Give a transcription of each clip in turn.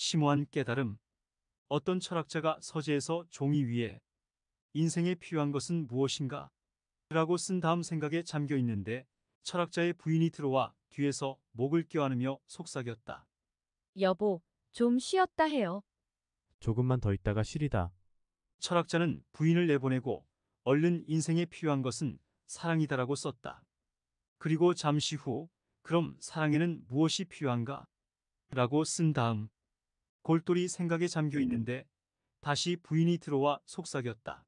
심오한 깨달음 어떤 철학자가 서재에서 종이 위에 인생에 필요한 것은 무엇인가? 라고 쓴 다음 생각에 잠겨 있는데 철학자의 부인이 들어와 뒤에서 목을 껴안으며 속삭였다. 여보, 좀 쉬었다 해요. 조금만 더 있다가 쉬리다 철학자는 부인을 내보내고 얼른 인생에 필요한 것은 사랑이다라고 썼다. 그리고 잠시 후 그럼 사랑에는 무엇이 필요한가? 라고 쓴 다음 골똘히 생각에 잠겨 네. 있는데 다시 부인이 들어와 속삭였다.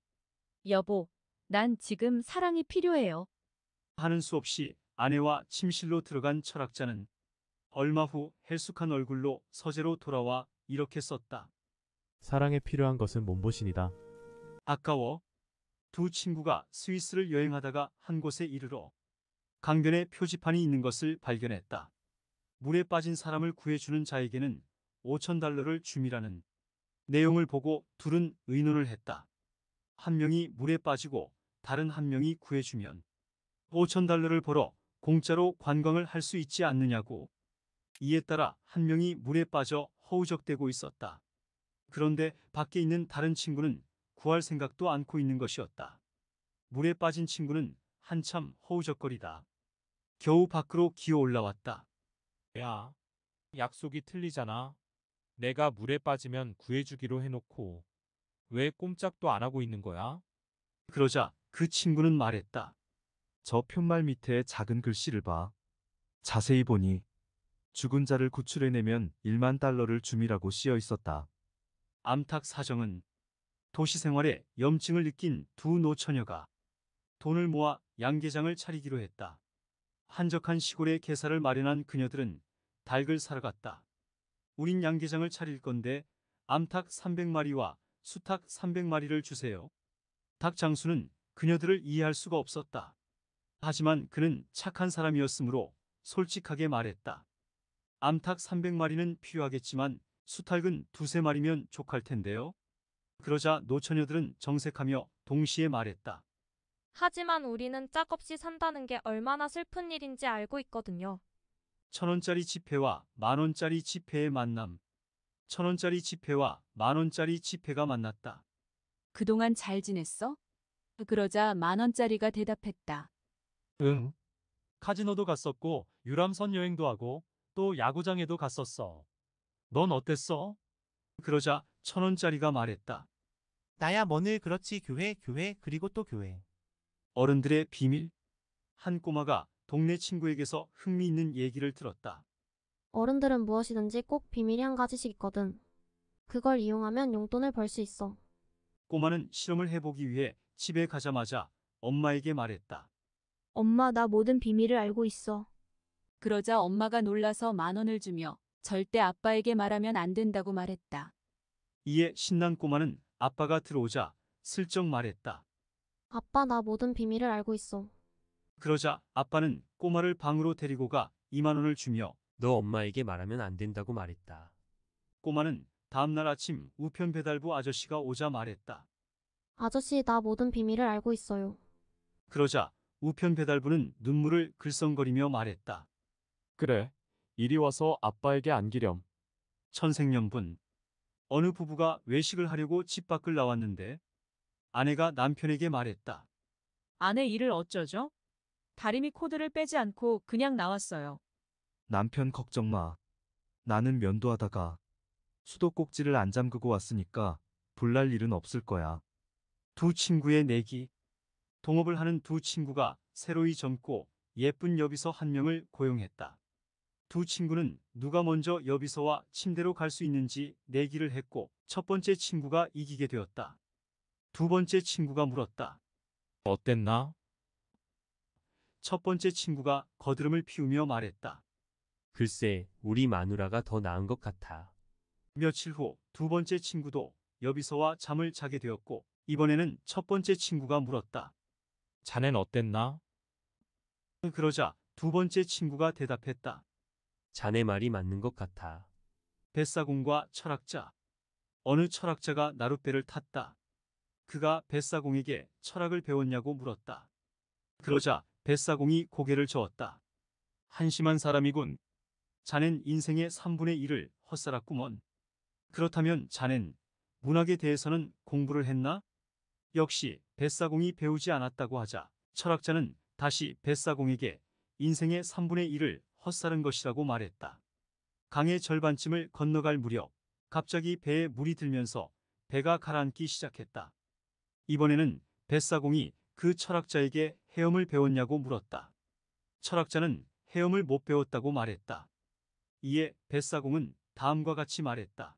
여보, 난 지금 사랑이 필요해요. 하는 수 없이 아내와 침실로 들어간 철학자는 얼마 후 헬쑥한 얼굴로 서재로 돌아와 이렇게 썼다. 사랑에 필요한 것은 몸보신이다. 아까워. 두 친구가 스위스를 여행하다가 한 곳에 이르러 강변에 표지판이 있는 것을 발견했다. 물에 빠진 사람을 구해주는 자에게는 5천 달러를 줌이라는 내용을 보고 둘은 의논을 했다. 한 명이 물에 빠지고 다른 한 명이 구해주면 5천 달러를 벌어 공짜로 관광을 할 수 있지 않느냐고. 이에 따라 한 명이 물에 빠져 허우적대고 있었다. 그런데 밖에 있는 다른 친구는 구할 생각도 않고 있는 것이었다. 물에 빠진 친구는 한참 허우적거리다. 겨우 밖으로 기어 올라왔다. 야, 약속이 틀리잖아. 내가 물에 빠지면 구해주기로 해놓고 왜 꼼짝도 안 하고 있는 거야? 그러자 그 친구는 말했다. 저푯말 밑에 작은 글씨를 봐. 자세히 보니 죽은 자를 구출해내면 1만 달러를 줌이라고 쓰여 있었다. 암탉 사정은 도시 생활에 염증을 느낀 두 노처녀가 돈을 모아 양계장을 차리기로 했다. 한적한 시골에 개사를 마련한 그녀들은 닭을 사러 갔다. 우린 양계장을 차릴 건데 암탉 300마리와 수탉 300마리를 주세요. 닭 장수는 그녀들을 이해할 수가 없었다. 하지만 그는 착한 사람이었으므로 솔직하게 말했다. 암탉 300마리는 필요하겠지만 수탉은 두세 마리면 족할 텐데요. 그러자 노처녀들은 정색하며 동시에 말했다. 하지만 우리는 짝없이 산다는 게 얼마나 슬픈 일인지 알고 있거든요. 천원짜리 지폐와 만원짜리 지폐의 만남. 천원짜리 지폐와 만원짜리 지폐가 만났다. 그동안 잘 지냈어? 그러자 만원짜리가 대답했다. 응. 카지노도 갔었고 유람선 여행도 하고 또 야구장에도 갔었어. 넌 어땠어? 그러자 천원짜리가 말했다. 나야 뭐늘 그렇지 교회 교회 그리고 또 교회. 어른들의 비밀? 한 꼬마가 동네 친구에게서 흥미있는 얘기를 들었다. 어른들은 무엇이든지 꼭 비밀이 한 가지씩 있거든. 그걸 이용하면 용돈을 벌 수 있어. 꼬마는 실험을 해보기 위해 집에 가자마자 엄마에게 말했다. 엄마, 나 모든 비밀을 알고 있어. 그러자 엄마가 놀라서 만 원을 주며 절대 아빠에게 말하면 안 된다고 말했다. 이에 신난 꼬마는 아빠가 들어오자 슬쩍 말했다. 아빠, 나 모든 비밀을 알고 있어. 그러자 아빠는 꼬마를 방으로 데리고 가 2만 원을 주며 너 엄마에게 말하면 안 된다고 말했다. 꼬마는 다음날 아침 우편 배달부 아저씨가 오자 말했다. 아저씨 나 모든 비밀을 알고 있어요. 그러자 우편 배달부는 눈물을 글썽거리며 말했다. 그래, 이리 와서 아빠에게 안기렴. 천생연분. 어느 부부가 외식을 하려고 집 밖을 나왔는데 아내가 남편에게 말했다. 아내 일을 어쩌죠? 다리미 코드를 빼지 않고 그냥 나왔어요. 남편 걱정 마. 나는 면도하다가 수도꼭지를 안 잠그고 왔으니까 불날 일은 없을 거야. 두 친구의 내기. 동업을 하는 두 친구가 새로이 젊고 예쁜 여비서 한 명을 고용했다. 두 친구는 누가 먼저 여비서와 침대로 갈 수 있는지 내기를 했고 첫 번째 친구가 이기게 되었다. 두 번째 친구가 물었다. 어땠나? 첫 번째 친구가 거드름을 피우며 말했다. 글쎄, 우리 마누라가 더 나은 것 같아. 며칠 후 두 번째 친구도 여비서와 잠을 자게 되었고 이번에는 첫 번째 친구가 물었다. 자넨 어땠나? 그러자 두 번째 친구가 대답했다. 자네 말이 맞는 것 같아. 뱃사공과 철학자. 어느 철학자가 나룻배를 탔다. 그가 뱃사공에게 철학을 배웠냐고 물었다. 그러자 뱃사공이 고개를 저었다. 한심한 사람이군. 자넨 인생의 3분의 1을 헛살았구먼. 그렇다면 자넨 문학에 대해서는 공부를 했나? 역시 뱃사공이 배우지 않았다고 하자 철학자는 다시 뱃사공에게 인생의 3분의 1을 헛살은 것이라고 말했다. 강의 절반쯤을 건너갈 무렵 갑자기 배에 물이 들면서 배가 가라앉기 시작했다. 이번에는 뱃사공이 그 철학자에게 헤엄을 배웠냐고 물었다. 철학자는 헤엄을 못 배웠다고 말했다. 이에 뱃사공은 다음과 같이 말했다.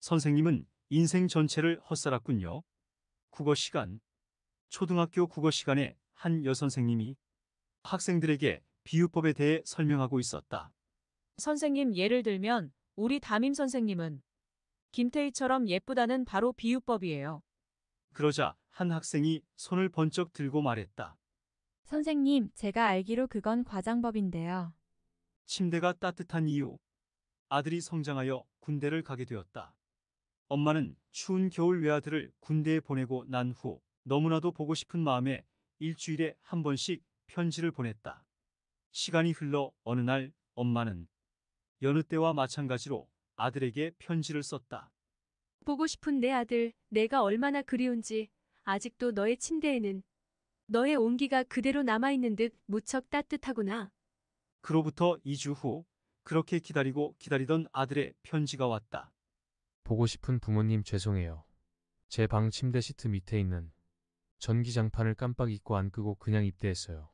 선생님은 인생 전체를 헛살았군요. 국어 시간 초등학교 국어 시간에 한 여선생님이 학생들에게 비유법에 대해 설명하고 있었다. 선생님 예를 들면 우리 담임 선생님은 김태희처럼 예쁘다는 바로 비유법이에요. 그러자 한 학생이 손을 번쩍 들고 말했다. 선생님, 제가 알기로 그건 과장법인데요. 침대가 따뜻한 이유. 아들이 성장하여 군대를 가게 되었다. 엄마는 추운 겨울 외아들을 군대에 보내고 난 후 너무나도 보고 싶은 마음에 일주일에 한 번씩 편지를 보냈다. 시간이 흘러 어느 날 엄마는 여느 때와 마찬가지로 아들에게 편지를 썼다. 보고 싶은 내 아들, 내가 얼마나 그리운지, 아직도 너의 침대에는 너의 온기가 그대로 남아있는 듯 무척 따뜻하구나. 그로부터 2주 후 그렇게 기다리고 기다리던 아들의 편지가 왔다. 보고 싶은 부모님 죄송해요. 제 방 침대 시트 밑에 있는 전기장판을 깜빡 잊고 안 끄고 그냥 입대했어요.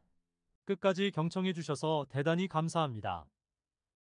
끝까지 경청해 주셔서 대단히 감사합니다.